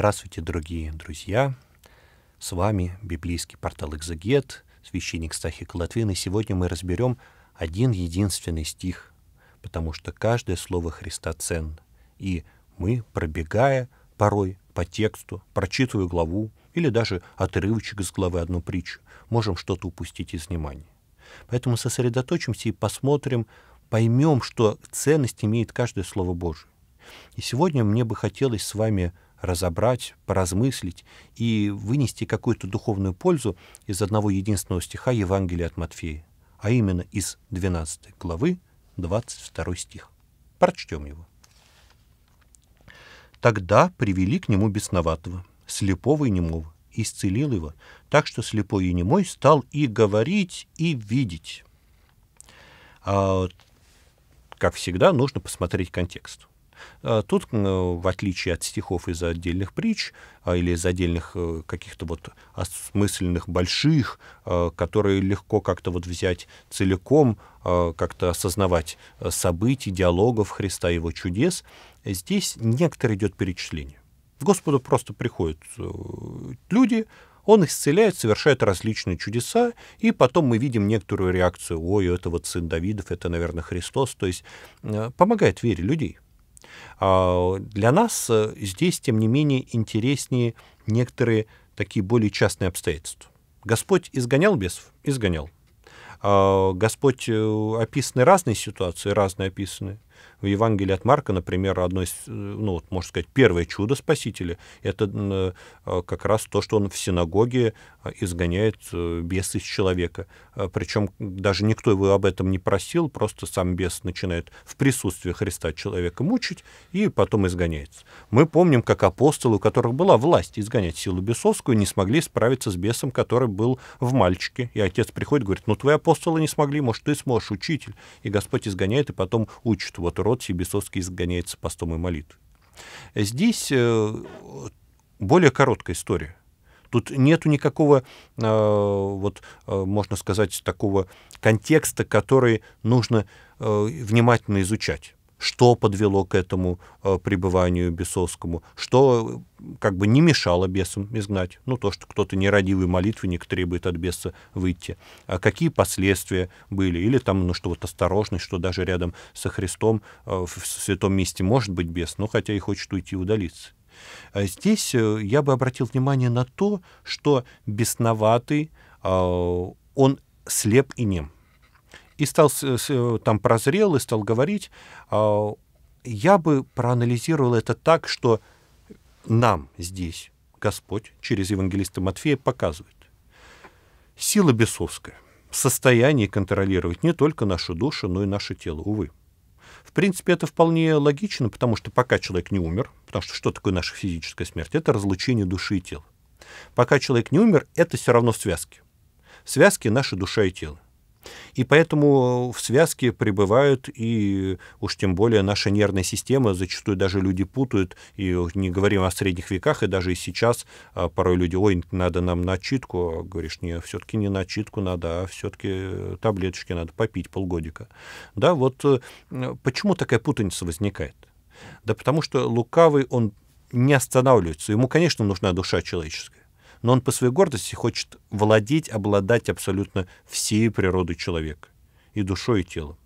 Здравствуйте, дорогие друзья! С вами библейский портал «Экзегет», священник Стахик Латвин, и сегодня мы разберем один единственный стих, потому что каждое слово Христа ценно. И мы, пробегая порой по тексту, прочитывая главу или даже отрывочек из главы одну притчу, можем что-то упустить из внимания. Поэтому сосредоточимся и посмотрим, поймем, что ценность имеет каждое Слово Божие. И сегодня мне бы хотелось с вами разобрать, поразмыслить и вынести какую-то духовную пользу из одного единственного стиха Евангелия от Матфея, а именно из 12 главы 22 стих. Прочтем его. Тогда привели к нему бесноватого, слепого и немого, исцелил его, так что слепой и немой стал и говорить, и видеть. А, как всегда, нужно посмотреть контекст. Э, тут, э, в отличие от стихов из отдельных притч э, или из отдельных каких-то вот осмысленных больших, которые легко как-то вот взять целиком, как-то осознавать событий, диалогов Христа, его чудес, здесь некоторое идет перечисление. К Господу просто приходят люди, он исцеляет, совершает различные чудеса, и потом мы видим некоторую реакцию, ой, это вот сын Давидов, это, наверное, Христос, то есть помогает вере людей. А, для нас э, здесь, тем не менее, интереснее некоторые такие более частные обстоятельства. Господь изгонял бесов? Изгонял. А, Господь э, описаны разные ситуации, разные описаны. В Евангелии от Марка, например, одно из, э, ну, вот, можно сказать, первое чудо Спасителя, это э, а, как раз то, что он в синагоге а, изгоняет э, бес из человека. А, Причем даже никто его об этом не просил, просто сам бес начинает в присутствии Христа человека мучить и потом изгоняется. Мы помним, как апостолы, у которых была власть изгонять силу бесовскую, не смогли справиться с бесом, который был в мальчике. И отец приходит, говорит, ну твои апостолы не смогли, может, ты сможешь, учитель. И Господь изгоняет, и потом учит. Вот наоборот, Бесовский изгоняется постом и молитвой. Здесь э, более короткая история. Тут нету никакого, э, вот, э, можно сказать, такого контекста, который нужно внимательно изучать что подвело к этому э, пребыванию бесовскому, что э, как бы не мешало бесам изгнать. Ну, то, что кто-то нерадивый молитвенник требует от беса выйти. А какие последствия были? Или там, ну, что вот осторожность, что даже рядом со Христом э, в святом месте может быть бес, но хотя и хочет уйти удалиться. А здесь э, я бы обратил внимание на то, что бесноватый, э, он слеп и нем и стал э, там прозрел, и стал говорить, а, я бы проанализировал это так, что нам здесь Господь через евангелиста Матфея показывает. Сила бесовская в состоянии контролировать не только нашу душу, но и наше тело, увы. В принципе, это вполне логично, потому что пока человек не умер, потому что что такое наша физическая смерть? Это разлучение души и тела. Пока человек не умер, это все равно связки. Связки — наша душа и тело. И поэтому в связке пребывают и уж тем более наша нервная система, зачастую даже люди путают, и не говорим о средних веках, и даже и сейчас а, порой люди, ой, надо нам начитку, а говоришь, не, все-таки не начитку надо, а все-таки таблеточки надо попить полгодика. Да, вот э, почему такая путаница возникает? Да потому что лукавый, он не останавливается. Ему, конечно, нужна душа человеческая но он по своей гордости хочет владеть, обладать абсолютно всей природой человека, и душой, и телом.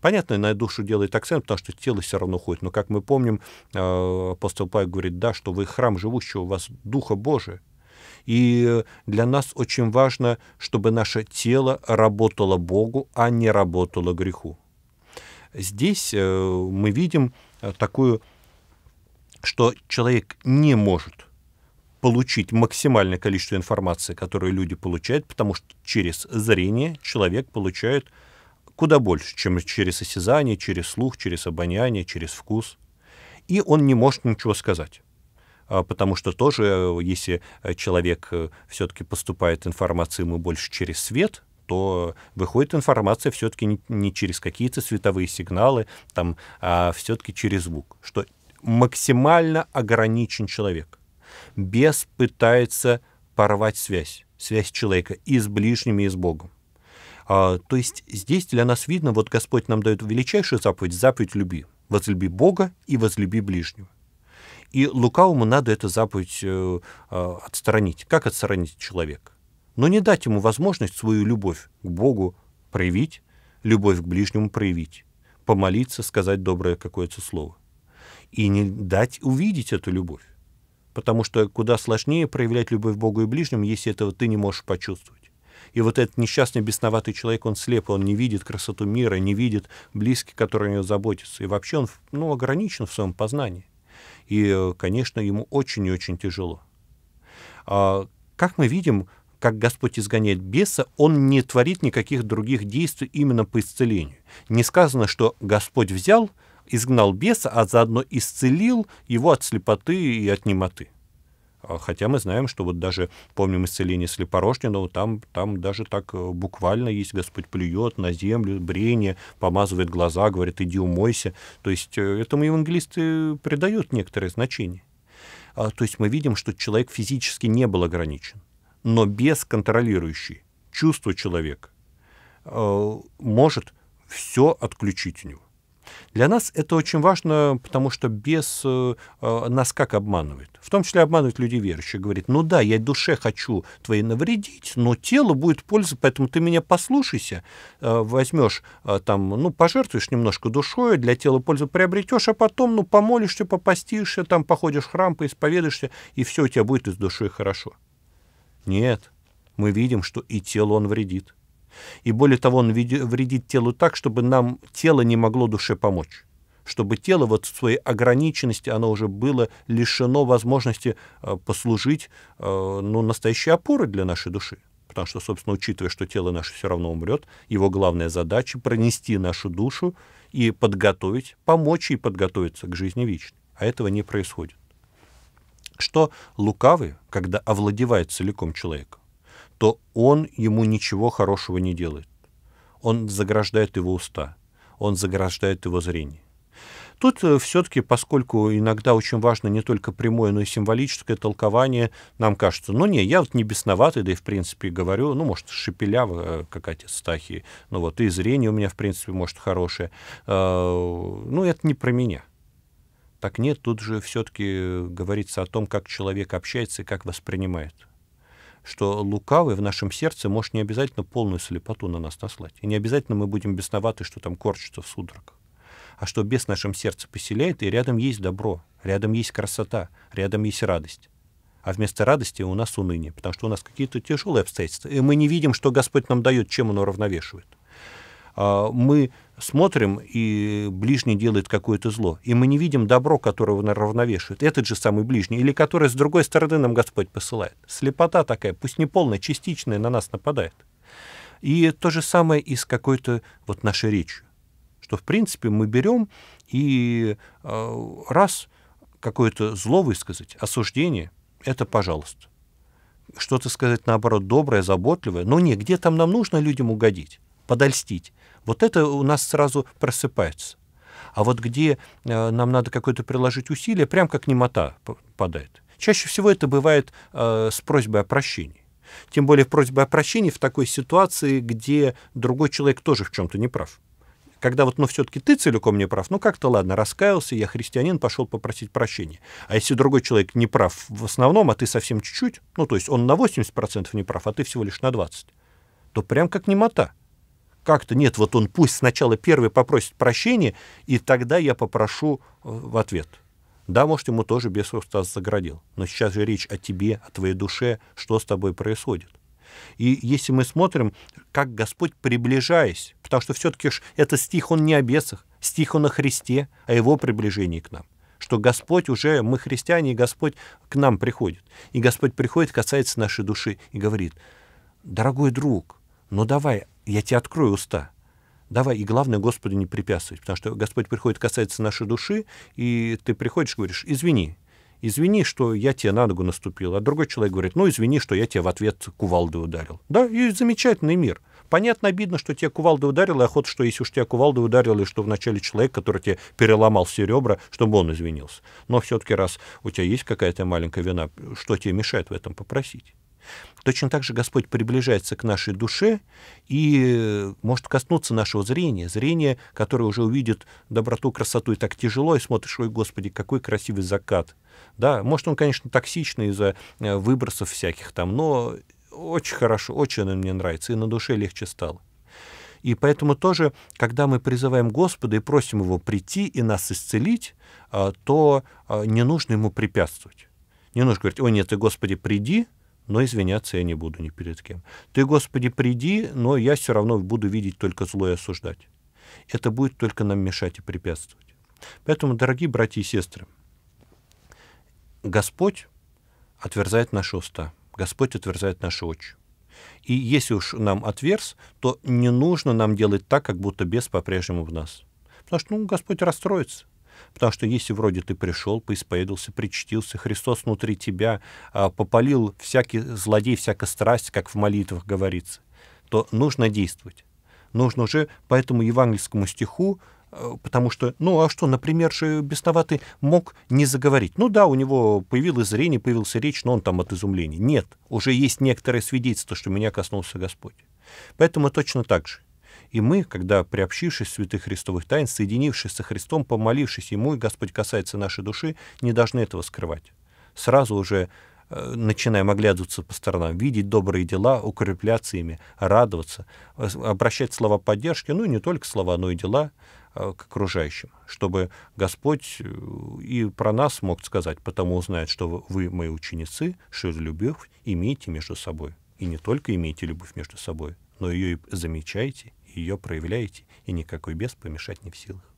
Понятно, на душу делает акцент, потому что тело все равно ходит. Но, как мы помним, э, апостол Павел говорит, да, что вы храм живущего, у вас Духа Божия. И для нас очень важно, чтобы наше тело работало Богу, а не работало греху. Здесь э, мы видим э, такую, что человек не может – получить максимальное количество информации, которую люди получают, потому что через зрение человек получает куда больше, чем через осязание, через слух, через обоняние, через вкус. И он не может ничего сказать а, потому что тоже, э, если э, человек э, все-таки поступает информация ему больше через свет, то выходит информация все-таки не через какие-то световые сигналы, там, а все-таки через звук, что максимально ограничен человек. Бес пытается порвать связь, связь человека и с ближними, и с Богом. А, то есть здесь для нас видно, вот Господь нам дает величайшую заповедь, заповедь любви. Возлюби Бога и возлюби ближнего. И лукавому надо эту заповедь э, а, отстранить. Как отстранить человека? Но ну, не дать ему возможность свою любовь к Богу проявить, любовь к ближнему проявить, помолиться, сказать доброе какое-то слово. И не дать увидеть эту любовь потому что куда сложнее проявлять любовь к Богу и ближнему, если этого ты не можешь почувствовать. И вот этот несчастный, бесноватый человек, он слеп, он не видит красоту мира, не видит близких, которые о него заботятся. И вообще он ну, ограничен в своем познании. И, конечно, ему очень и очень тяжело. А, как мы видим, как Господь изгоняет беса, он не творит никаких других действий именно по исцелению. Не сказано, что Господь взял изгнал беса, а заодно исцелил его от слепоты и от немоты. А, хотя мы знаем, что вот даже, помним исцеление слепорожденного, там, там даже так э, буквально есть Господь плюет на землю, брение, помазывает глаза, говорит, иди умойся. То есть э, этому евангелисты придают некоторое значение. А, то есть мы видим, что человек физически не был ограничен, но без контролирующий чувство человека э, может все отключить у него. Для нас это очень важно, потому что бес э, э, нас как обманывает? В том числе обманывает людей верующих. Говорит, ну да, я душе хочу твоей навредить, но телу будет польза, поэтому ты меня послушайся, э, возьмешь э, там, ну, пожертвуешь немножко душой, для тела пользу приобретешь, а потом, ну, помолишься, попастишься, там, походишь в храм, поисповедаешься, и все у тебя будет из души хорошо. Нет, мы видим, что и телу он вредит. И более того, он вредит телу так, чтобы нам тело не могло душе помочь чтобы тело вот в своей ограниченности, оно уже было лишено возможности э, послужить э, ну, настоящей опорой для нашей души. Потому что, собственно, учитывая, что тело наше все равно умрет, его главная задача — пронести нашу душу и подготовить, помочь ей подготовиться к жизни вечной. А этого не происходит. Что лукавый, когда овладевает целиком человеком, то он ему ничего хорошего не делает. Он заграждает его уста, он заграждает его зрение. Тут э, все-таки, поскольку иногда очень важно не только прямое, но и символическое толкование, нам кажется, ну не, я вот не бесноватый, да и в принципе говорю, ну, может, шепеляво, э, как отец Стахи, ну вот, и зрение у меня, в принципе, может, хорошее. Э, ну, это не про меня. Так нет, тут же все-таки говорится о том, как человек общается и как воспринимает что лукавый в нашем сердце может не обязательно полную слепоту на нас наслать. И не обязательно мы будем бесноваты, что там корчится в судорогах. А что бес в нашем сердце поселяет, и рядом есть добро, рядом есть красота, рядом есть радость. А вместо радости у нас уныние, потому что у нас какие-то тяжелые обстоятельства, и мы не видим, что Господь нам дает, чем оно равновешивает. А, мы смотрим, и ближний делает какое-то зло, и мы не видим добро, которое которого равновешивает, этот же самый ближний, или который с другой стороны нам Господь посылает. Слепота такая, пусть не полная, частичная, на нас нападает. И то же самое и с какой-то вот нашей речью, что, в принципе, мы берем и а, раз какое-то зло высказать, осуждение, это пожалуйста. Что-то сказать, наоборот, доброе, заботливое. Но не, где там нам нужно людям угодить, подольстить? Вот это у нас сразу просыпается. А вот где э, нам надо какое-то приложить усилие, прям как немота падает. Чаще всего это бывает э, с просьбой о прощении. Тем более просьба о прощении в такой ситуации, где другой человек тоже в чем-то не прав. Когда вот, ну, все-таки ты целиком не прав, ну, как-то, ладно, раскаялся, я христианин, пошел попросить прощения. А если другой человек не прав в основном, а ты совсем чуть-чуть, ну, то есть он на 80% не прав, а ты всего лишь на 20%, то прям как немота как-то нет, вот он пусть сначала первый попросит прощения, и тогда я попрошу э, в ответ. Да, может, ему тоже без устас заградил, но сейчас же речь о тебе, о твоей душе, что с тобой происходит. И если мы смотрим, как Господь, приближаясь, потому что все-таки это стих, он не о бесах, стих он о Христе, о его приближении к нам что Господь уже, мы христиане, и Господь к нам приходит. И Господь приходит, касается нашей души и говорит, дорогой друг, ну давай, я тебе открою уста. Давай, и главное, Господу не препятствовать, потому что Господь приходит, касается нашей души, и ты приходишь говоришь, извини, извини, что я тебе на ногу наступил. А другой человек говорит, ну, извини, что я тебе в ответ кувалды ударил. Да, и замечательный мир. Понятно, обидно, что тебя кувалды ударил, и охота, что если уж тебя кувалды ударил, и что вначале человек, который тебе переломал все ребра, чтобы он извинился. Но все-таки раз у тебя есть какая-то маленькая вина, что тебе мешает в этом попросить? Точно так же Господь приближается к нашей душе и э, может коснуться нашего зрения, зрения, которое уже увидит доброту, красоту, и так тяжело, и смотришь, ой, Господи, какой красивый закат. Да, может, он, конечно, токсичный из-за э, выбросов всяких там, но очень хорошо, очень он мне нравится, и на душе легче стало. И поэтому тоже, когда мы призываем Господа и просим Его прийти и нас исцелить, э, то не нужно Ему препятствовать. Не нужно говорить, о нет, ты, Господи, приди, но извиняться я не буду ни перед кем. Ты, Господи, приди, но я все равно буду видеть только зло и осуждать. Это будет только нам мешать и препятствовать. Поэтому, дорогие братья и сестры, Господь отверзает наши уста, Господь отверзает наши очи. И если уж нам отверз, то не нужно нам делать так, как будто бес по-прежнему в нас. Потому что ну, Господь расстроится. Потому что если вроде ты пришел, поисповедался, причтился, Христос внутри тебя а, попалил всякий злодей, всякая страсть, как в молитвах говорится, то нужно действовать. Нужно уже по этому евангельскому стиху э, потому что, ну а что, например, же бесноватый мог не заговорить. Ну да, у него появилось зрение, появился речь, но он там от изумления. Нет, уже есть некоторое свидетельство, что меня коснулся Господь. Поэтому точно так же. И мы, когда, приобщившись святых Христовых тайн, соединившись со Христом, помолившись Ему, и Господь касается нашей души, не должны этого скрывать. Сразу уже э, начинаем оглядываться по сторонам, видеть добрые дела, укрепляться ими, радоваться, э, обращать слова поддержки, ну и не только слова, но и дела э, к окружающим, чтобы Господь и про нас мог сказать, потому узнает, что вы мои ученицы, что любовь имеете между собой. И не только имеете любовь между собой, но ее и замечаете, ее проявляете, и никакой бес помешать не в силах.